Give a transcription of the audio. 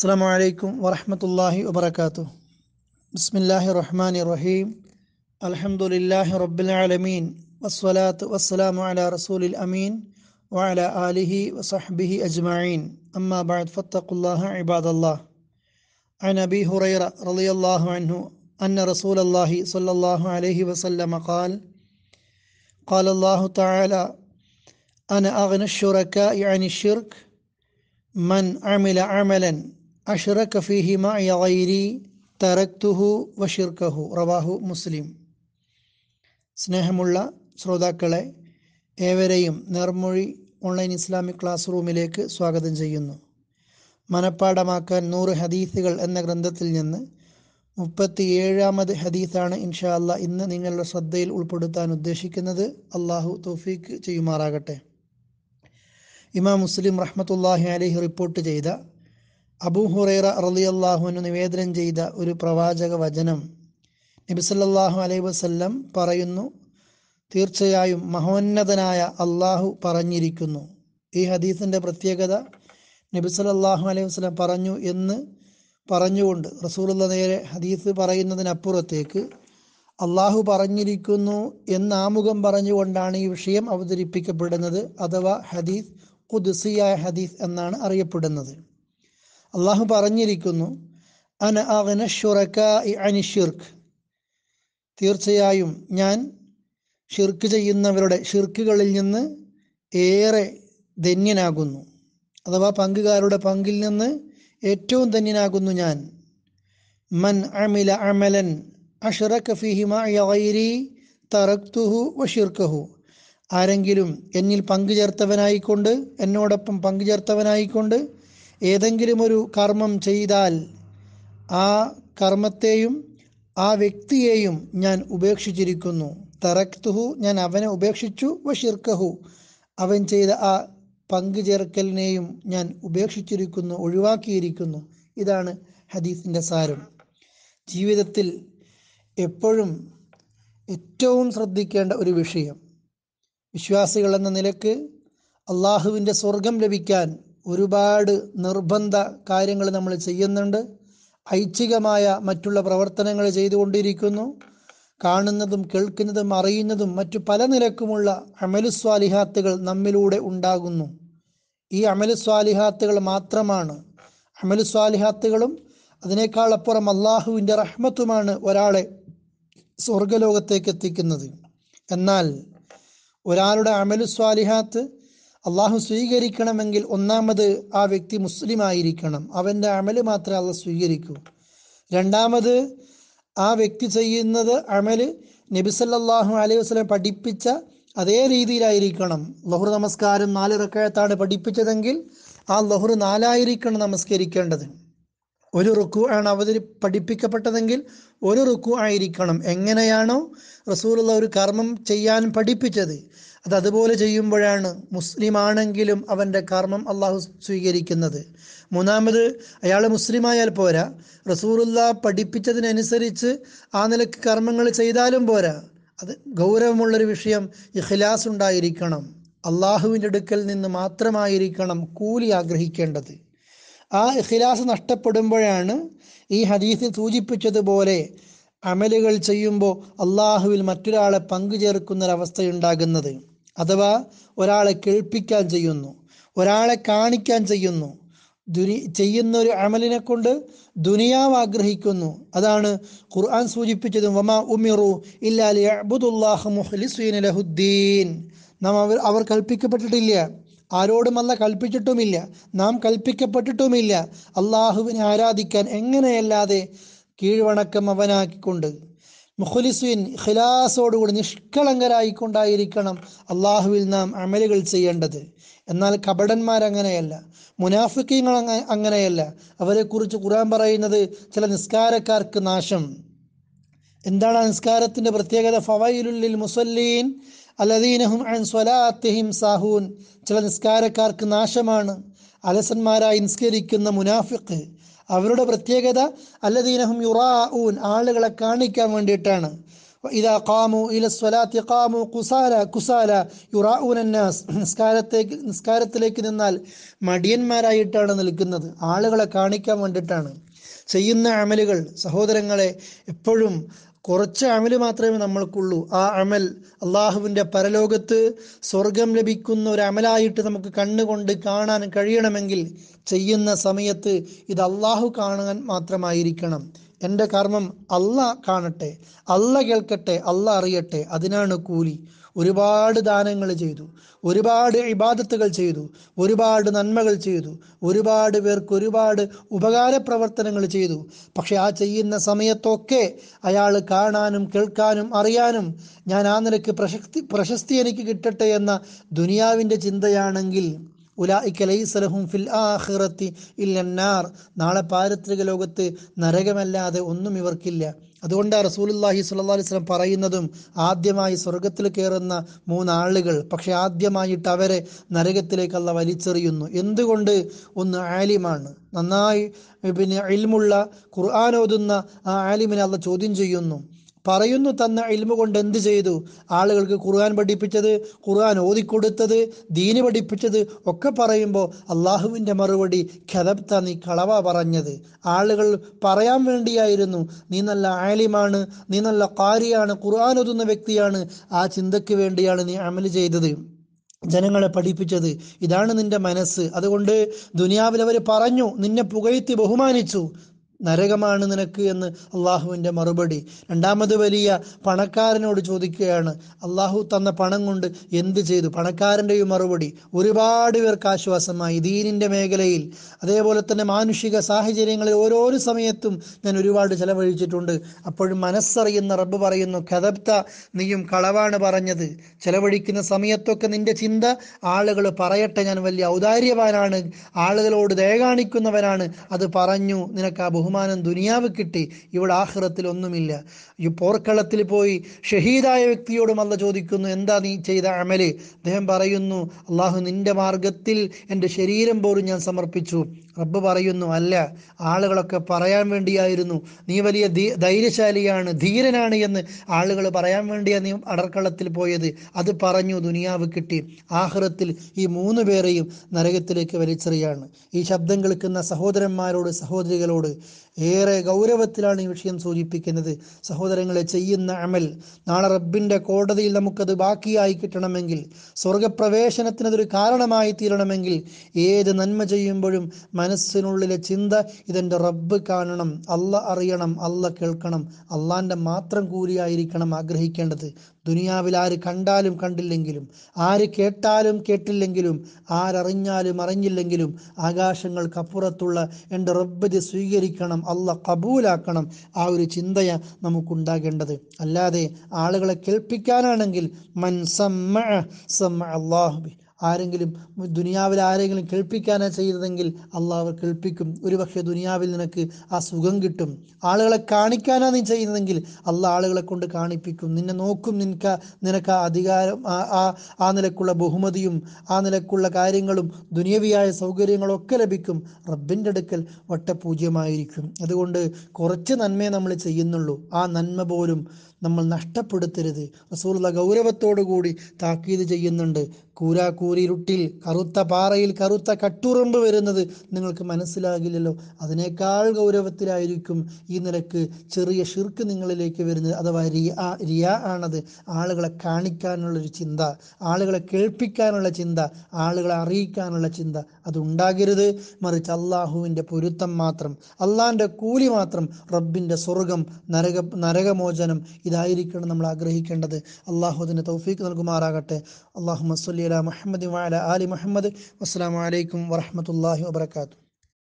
السلام عليكم ورحمة الله وبركاته بسم الله الرحمن الرحيم الحمد لله رب العالمين والصلاة والسلام على رسول الأمين وعلى آله وصحبه أجمعين أما بعد فاتقوا الله عباد الله عن أبي هريرة رضي الله عنه أن رسول الله صلى الله عليه وسلم قال قال الله تعالى أنا أغنى الشركاء عن الشرك من عمل عملا അഷ്റക തറക്തുഹു വഷിർക്കഹു റവാഹു മുസ്ലിം സ്നേഹമുള്ള ശ്രോതാക്കളെ ഏവരെയും നേർമൊഴി ഓൺലൈൻ ഇസ്ലാമിക് ക്ലാസ് റൂമിലേക്ക് സ്വാഗതം ചെയ്യുന്നു മനഃപ്പാടമാക്കാൻ നൂറ് ഹദീസുകൾ എന്ന ഗ്രന്ഥത്തിൽ നിന്ന് മുപ്പത്തി ഏഴാമത് ഹദീസാണ് ഇൻഷാ അല്ല ഇന്ന് നിങ്ങളുടെ ശ്രദ്ധയിൽ ഉൾപ്പെടുത്താൻ ഉദ്ദേശിക്കുന്നത് അള്ളാഹു തോഫീക്ക് ചെയ്യുമാറാകട്ടെ ഇമാം മുസ്ലിം റഹ്മത്തുല്ലാഹി അലഹി റിപ്പോർട്ട് ചെയ്ത അബൂഹുറൈറ റലിയല്ലാഹുവിന് നിവേദനം ചെയ്ത ഒരു പ്രവാചക വചനം നബിസല്ലാഹു അലൈ വസല്ലം പറയുന്നു തീർച്ചയായും മഹോന്നതനായ അള്ളാഹു പറഞ്ഞിരിക്കുന്നു ഈ ഹദീസിൻ്റെ പ്രത്യേകത നബിസലല്ലാഹു അലൈഹി വസ്ലം പറഞ്ഞു എന്ന് പറഞ്ഞുകൊണ്ട് റസൂലുള്ള നേരെ ഹദീസ് പറയുന്നതിനപ്പുറത്തേക്ക് അള്ളാഹു പറഞ്ഞിരിക്കുന്നു എന്നാമുഖം പറഞ്ഞുകൊണ്ടാണ് ഈ വിഷയം അവതരിപ്പിക്കപ്പെടുന്നത് അഥവാ ഹദീസ് ഖുദ്സിയായ ഹദീസ് എന്നാണ് അറിയപ്പെടുന്നത് അള്ളാഹു പറഞ്ഞിരിക്കുന്നു അന അവന ഷുറക്ക അനി തീർച്ചയായും ഞാൻ ഷിർക്ക് ചെയ്യുന്നവരുടെ ഷിർക്കുകളിൽ നിന്ന് ഏറെ ധന്യനാകുന്നു അഥവാ പങ്കുകാരുടെ പങ്കിൽ നിന്ന് ഏറ്റവും ധന്യനാകുന്നു ഞാൻ മൻ അമില അമലൻ അഷറക്ക ഫിഹിമൈരി തറക്തുഹു വഷിർക്കഹു ആരെങ്കിലും എന്നിൽ പങ്കുചേർത്തവനായിക്കൊണ്ട് എന്നോടൊപ്പം പങ്കുചേർത്തവനായിക്കൊണ്ട് ഏതെങ്കിലും ഒരു കർമ്മം ചെയ്താൽ ആ കർമ്മത്തെയും ആ വ്യക്തിയെയും ഞാൻ ഉപേക്ഷിച്ചിരിക്കുന്നു തറക്തുഹു ഞാൻ അവനെ ഉപേക്ഷിച്ചു വഷിർക്കഹു അവൻ ചെയ്ത ആ പങ്കുചേർക്കലിനെയും ഞാൻ ഉപേക്ഷിച്ചിരിക്കുന്നു ഒഴിവാക്കിയിരിക്കുന്നു ഇതാണ് ഹദീസിൻ്റെ സാരം ജീവിതത്തിൽ എപ്പോഴും ഏറ്റവും ശ്രദ്ധിക്കേണ്ട ഒരു വിഷയം വിശ്വാസികൾ എന്ന നിലക്ക് അള്ളാഹുവിൻ്റെ സ്വർഗം ലഭിക്കാൻ ഒരുപാട് നിർബന്ധ കാര്യങ്ങൾ നമ്മൾ ചെയ്യുന്നുണ്ട് ഐച്ഛികമായ മറ്റുള്ള പ്രവർത്തനങ്ങൾ ചെയ്തുകൊണ്ടിരിക്കുന്നു കാണുന്നതും കേൾക്കുന്നതും അറിയുന്നതും മറ്റു പല നിലക്കുമുള്ള അമലുസ്വാലിഹാത്തുകൾ നമ്മിലൂടെ ഉണ്ടാകുന്നു ഈ അമലുസ്വാലിഹാത്തുകൾ മാത്രമാണ് അമലുസ്വാലിഹാത്തുകളും അതിനേക്കാൾ അപ്പുറം അള്ളാഹുവിൻ്റെ റഹ്മത്തുമാണ് ഒരാളെ സ്വർഗലോകത്തേക്ക് എത്തിക്കുന്നത് എന്നാൽ ഒരാളുടെ അമലുസ്വാലിഹാത്ത് അള്ളാഹു സ്വീകരിക്കണമെങ്കിൽ ഒന്നാമത് ആ വ്യക്തി മുസ്ലിം ആയിരിക്കണം അവൻ്റെ അമല് മാത്രമേ അള്ളാഹ് സ്വീകരിക്കൂ രണ്ടാമത് ആ വ്യക്തി ചെയ്യുന്നത് അമല് നബിസല്ലാഹു അലൈഹി വസ്ലം പഠിപ്പിച്ച അതേ രീതിയിലായിരിക്കണം ലഹുർ നമസ്കാരം നാല് റക്കഴത്താണ് പഠിപ്പിച്ചതെങ്കിൽ ആ ലഹുർ നാലായിരിക്കണം നമസ്കരിക്കേണ്ടത് ഒരു റുക്കു ആണ് അവതിൽ പഠിപ്പിക്കപ്പെട്ടതെങ്കിൽ ഒരു റുക്കു ആയിരിക്കണം എങ്ങനെയാണോ റസൂലുള്ള ഒരു കർമ്മം ചെയ്യാൻ പഠിപ്പിച്ചത് അത് അതുപോലെ ചെയ്യുമ്പോഴാണ് മുസ്ലിം ആണെങ്കിലും അവൻ്റെ കർമ്മം അള്ളാഹു സ്വീകരിക്കുന്നത് മൂന്നാമത് അയാൾ മുസ്ലിമായാൽ പോരാ റസൂറുല്ല പഠിപ്പിച്ചതിനനുസരിച്ച് ആ നിലക്ക് കർമ്മങ്ങൾ ചെയ്താലും പോരാ അത് ഗൗരവമുള്ളൊരു വിഷയം ഇഖ്ലാസ് ഉണ്ടായിരിക്കണം അള്ളാഹുവിൻ്റെ അടുക്കൽ നിന്ന് മാത്രമായിരിക്കണം കൂലി ആഗ്രഹിക്കേണ്ടത് ആ ഇഖ്ലാസ് നഷ്ടപ്പെടുമ്പോഴാണ് ഈ ഹദീസിൽ സൂചിപ്പിച്ചതുപോലെ അമലുകൾ ചെയ്യുമ്പോൾ അള്ളാഹുവിൽ മറ്റൊരാളെ പങ്കുചേർക്കുന്നൊരവസ്ഥയുണ്ടാകുന്നത് അഥവാ ഒരാളെ കേൾപ്പിക്കാൻ ചെയ്യുന്നു ഒരാളെ കാണിക്കാൻ ചെയ്യുന്നു ദുനി ചെയ്യുന്ന ഒരു അമലിനെ കൊണ്ട് ദുനിയാവ് ആഗ്രഹിക്കുന്നു അതാണ് ഖുർആൻ സൂചിപ്പിച്ചതും വമാ ഉമിറു ഇല്ലാഹുദ്ദീൻ നാം അവർ അവർ കൽപ്പിക്കപ്പെട്ടിട്ടില്ല ആരോടുമല്ല കൽപ്പിച്ചിട്ടുമില്ല നാം കൽപ്പിക്കപ്പെട്ടിട്ടുമില്ല അള്ളാഹുവിനെ ആരാധിക്കാൻ എങ്ങനെയല്ലാതെ കീഴ്വണക്കം അവനാക്കിക്കൊണ്ട് മുഖലിസുൻ ഖിലാസോടുകൂടി നിഷ്കളങ്കരായിക്കൊണ്ടായിരിക്കണം അള്ളാഹുവിൽ നാം അമലുകൾ ചെയ്യേണ്ടത് എന്നാൽ കപടന്മാരങ്ങനെയല്ല മുനാഫിക്കങ്ങൾ അങ്ങനെയല്ല അവരെക്കുറിച്ച് ഖുറാൻ പറയുന്നത് ചില നിസ്കാരക്കാർക്ക് നാശം എന്താണ് നിസ്കാരത്തിൻ്റെ പ്രത്യേകത ഫവയിലുള്ളിൽ മുസല്ലീൻ അലദീനഹും അൻ സ്വലാത്തിഹിം സാഹൂൻ ചില നിസ്കാരക്കാർക്ക് നാശമാണ് അലസന്മാരായി നിസ്കരിക്കുന്ന മുനാഫിക്ക് അവരുടെ പ്രത്യേകത അല്ലദീനഹും യുറാഊൻ ആളുകളെ കാണിക്കാൻ വേണ്ടിയിട്ടാണ് ഇതാ കാമു ഇലസ്വലാത്തി കാമു കുസാല കുസാല യുറാഊനന്നാസ് നിസ്കാരത്തേക്ക് നിസ്കാരത്തിലേക്ക് നിന്നാൽ മടിയന്മാരായിട്ടാണ് നിൽക്കുന്നത് ആളുകളെ കാണിക്കാൻ വേണ്ടിയിട്ടാണ് ചെയ്യുന്ന അമലുകൾ സഹോദരങ്ങളെ എപ്പോഴും കുറച്ച് അമൽ മാത്രമേ നമ്മൾക്കുള്ളൂ ആ അമൽ അള്ളാഹുവിൻ്റെ പരലോകത്ത് സ്വർഗം ലഭിക്കുന്ന ഒരു അമലായിട്ട് നമുക്ക് കണ്ണുകൊണ്ട് കാണാൻ കഴിയണമെങ്കിൽ ചെയ്യുന്ന സമയത്ത് ഇത് അള്ളാഹു കാണാൻ മാത്രമായിരിക്കണം എൻ്റെ കർമ്മം അല്ല കാണട്ടെ അല്ല കേൾക്കട്ടെ അല്ല അറിയട്ടെ അതിനാണ് കൂലി ഒരുപാട് ദാനങ്ങൾ ചെയ്തു ഒരുപാട് ഇബാദത്തുകൾ ചെയ്തു ഒരുപാട് നന്മകൾ ചെയ്തു ഒരുപാട് പേർക്ക് ഒരുപാട് ഉപകാര പ്രവർത്തനങ്ങൾ ചെയ്തു പക്ഷെ ആ ചെയ്യുന്ന സമയത്തൊക്കെ അയാൾ കാണാനും കേൾക്കാനും അറിയാനും ഞാൻ ആ നിലയ്ക്ക് പ്രശസ്തി പ്രശസ്തി എനിക്ക് കിട്ടട്ടെ എന്ന ദുനിയാവിൻ്റെ ചിന്തയാണെങ്കിൽ ഫിൽ നാളെ പാരിത്രിക ലോകത്ത് നരകമല്ലാതെ ഒന്നും ഇവർക്കില്ല അതുകൊണ്ടാണ് റസൂലുല്ലാഹി സ്വല്ലാ വസ്ലം പറയുന്നതും ആദ്യമായി സ്വർഗത്തിൽ കയറുന്ന മൂന്നാളുകൾ പക്ഷെ ആദ്യമായിട്ട് അവരെ നരകത്തിലേക്ക് വലിച്ചെറിയുന്നു എന്തുകൊണ്ട് ഒന്ന് ആലിമാണ് നന്നായി പിന്നെ ഇൽമുള്ള ഖുർആാനോതുന്ന ആ ആലിമിനെ അല്ല ചോദ്യം ചെയ്യുന്നു പറയുന്നു തന്ന ഇൽമ കൊണ്ട് എന്ത് ചെയ്തു ആളുകൾക്ക് ഖുർആൻ പഠിപ്പിച്ചത് ഖുർആൻ ഓതിക്കൊടുത്തത് ദീന് പഠിപ്പിച്ചത് ഒക്കെ പറയുമ്പോൾ അള്ളാഹുവിൻ്റെ മറുപടി ഖതബ്ത നീ കളവ പറഞ്ഞത് ആളുകൾ പറയാൻ വേണ്ടിയായിരുന്നു നീ നല്ല ആലിമാണ് നീ നല്ല കാരിയാണ് ഖുർആൻ ഒതുന്ന വ്യക്തിയാണ് ആ ചിന്തയ്ക്ക് വേണ്ടിയാണ് നീ അമൽ ചെയ്തത് ജനങ്ങളെ പഠിപ്പിച്ചത് ഇതാണ് നിന്റെ മനസ്സ് അതുകൊണ്ട് ദുനിയാവിൽ അവർ പറഞ്ഞു നിന്നെ പുകഴ്ത്തി ബഹുമാനിച്ചു നരകമാണ് നിനക്ക് എന്ന് അള്ളാഹുവിൻ്റെ മറുപടി രണ്ടാമത് വലിയ പണക്കാരനോട് ചോദിക്കുകയാണ് അള്ളാഹു തന്ന പണം കൊണ്ട് എന്ത് ചെയ്തു പണക്കാരൻ്റെയും മറുപടി ഒരുപാട് പേർക്ക് ആശ്വാസമായി ദീനിൻ്റെ മേഖലയിൽ അതേപോലെ തന്നെ മാനുഷിക സാഹചര്യങ്ങളിൽ ഓരോരോ സമയത്തും ഞാൻ ഒരുപാട് ചെലവഴിച്ചിട്ടുണ്ട് അപ്പോഴും മനസ്സറിയുന്ന റബ്ബ് പറയുന്നു കഥപ്ത നീയും കളവാണ് പറഞ്ഞത് ചെലവഴിക്കുന്ന സമയത്തൊക്കെ നിന്റെ ചിന്ത ആളുകൾ പറയട്ടെ ഞാൻ വലിയ ഔദാര്യവാനാണ് ആളുകളോട് ദയ കാണിക്കുന്നവനാണ് അത് പറഞ്ഞു നിനക്ക് ആ ബഹുമാനം ദുനിയാവ് കിട്ടി ഇവിടെ ആഹ്റത്തിൽ ഒന്നുമില്ല ഈ പോർക്കളത്തിൽ പോയി ഷഹീദായ വ്യക്തിയോടും അല്ല ചോദിക്കുന്നു എന്താ നീ ചെയ്ത അമൽ അദ്ദേഹം പറയുന്നു അള്ളാഹു നിന്റെ മാർഗത്തിൽ എൻ്റെ ശരീരം പോലും ഞാൻ സമർപ്പിച്ചു റബ്ബ് പറയുന്നു അല്ല ആളുകളൊക്കെ പറയാൻ വേണ്ടിയായിരുന്നു നീ വലിയ ധൈര്യശാലിയാണ് ധീരനാണ് എന്ന് ആളുകൾ പറയാൻ വേണ്ടിയാണ് നീ അടർക്കളത്തിൽ പോയത് അത് പറഞ്ഞു ദുനിയാവ് കിട്ടി ആഹ്റത്തിൽ ഈ മൂന്ന് പേരെയും നരകത്തിലേക്ക് വലിച്ചെറിയാണ് ഈ ശബ്ദം കേൾക്കുന്ന സഹോദരന്മാരോട് സഹോദരികളോട് ഏറെ ഗൗരവത്തിലാണ് ഈ വിഷയം സൂചിപ്പിക്കുന്നത് സഹോദരങ്ങളെ ചെയ്യുന്ന അമൽ നാളെ റബ്ബിൻ്റെ കോടതിയിൽ നമുക്കത് ബാക്കിയായി കിട്ടണമെങ്കിൽ സ്വർഗപ്രവേശനത്തിനതൊരു കാരണമായി തീരണമെങ്കിൽ ഏത് നന്മ ചെയ്യുമ്പോഴും മനസ്സിനുള്ളിലെ ചിന്ത ഇതെൻ്റെ റബ്ബ് കാണണം അല്ല അറിയണം അല്ല കേൾക്കണം അള്ളാൻ്റെ മാത്രം കൂലിയായിരിക്കണം ആഗ്രഹിക്കേണ്ടത് ദുനിയാവിൽ ആര് കണ്ടാലും കണ്ടില്ലെങ്കിലും ആര് കേട്ടാലും കേട്ടില്ലെങ്കിലും ആരറിഞ്ഞാലും അറിഞ്ഞില്ലെങ്കിലും ആകാശങ്ങൾക്കപ്പുറത്തുള്ള എൻ്റെ റബ്ബ് സ്വീകരിക്കണം സ്വീകരിക്കണം അള്ള കബൂലാക്കണം ആ ഒരു ചിന്തയ നമുക്കുണ്ടാകേണ്ടത് അല്ലാതെ ആളുകളെ കേൾപ്പിക്കാനാണെങ്കിൽ മൻ സമ്മ സമ്മ അള്ളാഹുബി ആരെങ്കിലും ദുനിയാവിൽ ആരെങ്കിലും കേൾപ്പിക്കാനാണ് ചെയ്തതെങ്കിൽ അള്ളാഹ് കേൾപ്പിക്കും ഒരുപക്ഷെ ദുനിയാവിൽ നിനക്ക് ആ സുഖം കിട്ടും ആളുകളെ കാണിക്കാനാണ് നീ ചെയ്യുന്നതെങ്കിൽ അള്ളാഹ് ആളുകളെ കൊണ്ട് കാണിപ്പിക്കും നിന്നെ നോക്കും നിനക്ക് നിനക്ക് ആ അധികാരം ആ ആ നിലക്കുള്ള ബഹുമതിയും ആ നിലക്കുള്ള കാര്യങ്ങളും ദുനിയവിയായ സൗകര്യങ്ങളൊക്കെ ലഭിക്കും റബ്ബിൻ്റെ അടുക്കൽ വട്ടപൂജ്യമായിരിക്കും അതുകൊണ്ട് കുറച്ച് നന്മയെ നമ്മൾ ചെയ്യുന്നുള്ളൂ ആ നന്മ പോലും നമ്മൾ നഷ്ടപ്പെടുത്തരുത് റസൂലുള്ള ഗൗരവത്തോടു കൂടി താക്കീത് ചെയ്യുന്നുണ്ട് കൂരാക്കൂരിരുട്ടിൽ കറുത്ത പാറയിൽ കറുത്ത കട്ടുറുമ്പ് വരുന്നത് നിങ്ങൾക്ക് മനസ്സിലാകില്ലല്ലോ അതിനേക്കാൾ ഗൗരവത്തിലായിരിക്കും ഈ നിലക്ക് ചെറിയ ഷിർക്ക് നിങ്ങളിലേക്ക് വരുന്നത് അഥവാ റിയ റിയ ആണത് ആളുകളെ കാണിക്കാനുള്ളൊരു ചിന്ത ആളുകളെ കേൾപ്പിക്കാനുള്ള ചിന്ത ആളുകളെ അറിയിക്കാനുള്ള ചിന്ത അതുണ്ടാകരുത് മറിച്ച് അള്ളാഹുവിൻ്റെ പൊരുത്തം മാത്രം അള്ളാഹിൻ്റെ കൂലി മാത്രം റബ്ബിൻ്റെ സ്വർഗം നരക നരകമോചനം ഇതായിരിക്കണം നമ്മൾ ആഗ്രഹിക്കേണ്ടത് അള്ളാഹു അതിന് തൗഫീക്ക് നൽകുമാറാകട്ടെ അള്ളാഹു മസ്വല്ലി അല മുഹമ്മദ് വാല ആലി മുഹമ്മദ് അസ്സാം വലൈക്കും വറഹമത്തല്ലാഹി വാത്തു